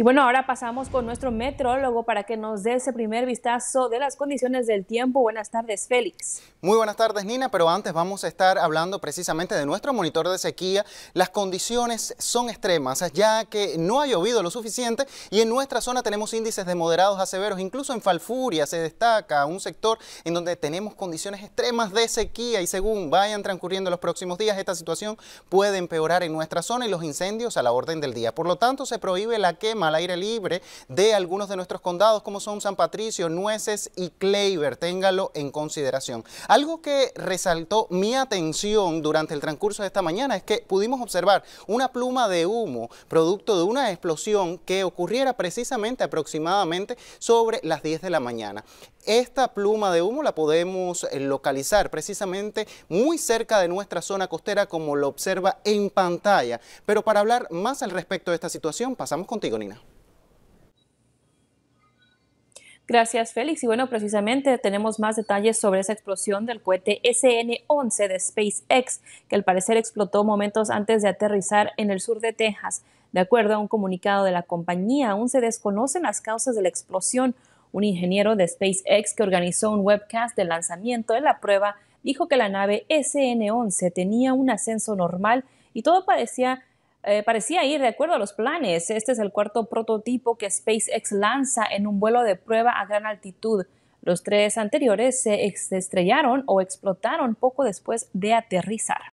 Y bueno, ahora pasamos con nuestro metrólogo para que nos dé ese primer vistazo de las condiciones del tiempo. Buenas tardes, Félix. Muy buenas tardes, Nina, pero antes vamos a estar hablando precisamente de nuestro monitor de sequía. Las condiciones son extremas, ya que no ha llovido lo suficiente y en nuestra zona tenemos índices de moderados a severos. Incluso en Falfuria se destaca un sector en donde tenemos condiciones extremas de sequía y según vayan transcurriendo los próximos días, esta situación puede empeorar en nuestra zona y los incendios a la orden del día. Por lo tanto, se prohíbe la quema al aire libre de algunos de nuestros condados como son San Patricio, Nueces y Kleiber. Téngalo en consideración. Algo que resaltó mi atención durante el transcurso de esta mañana es que pudimos observar una pluma de humo producto de una explosión que ocurriera precisamente aproximadamente sobre las 10 de la mañana. Esta pluma de humo la podemos eh, localizar precisamente muy cerca de nuestra zona costera como lo observa en pantalla. Pero para hablar más al respecto de esta situación, pasamos contigo, Nina. Gracias, Félix. Y bueno, precisamente tenemos más detalles sobre esa explosión del cohete SN-11 de SpaceX, que al parecer explotó momentos antes de aterrizar en el sur de Texas. De acuerdo a un comunicado de la compañía, aún se desconocen las causas de la explosión. Un ingeniero de SpaceX que organizó un webcast del lanzamiento de la prueba dijo que la nave SN-11 tenía un ascenso normal y todo parecía eh, parecía ir de acuerdo a los planes. Este es el cuarto prototipo que SpaceX lanza en un vuelo de prueba a gran altitud. Los tres anteriores se estrellaron o explotaron poco después de aterrizar.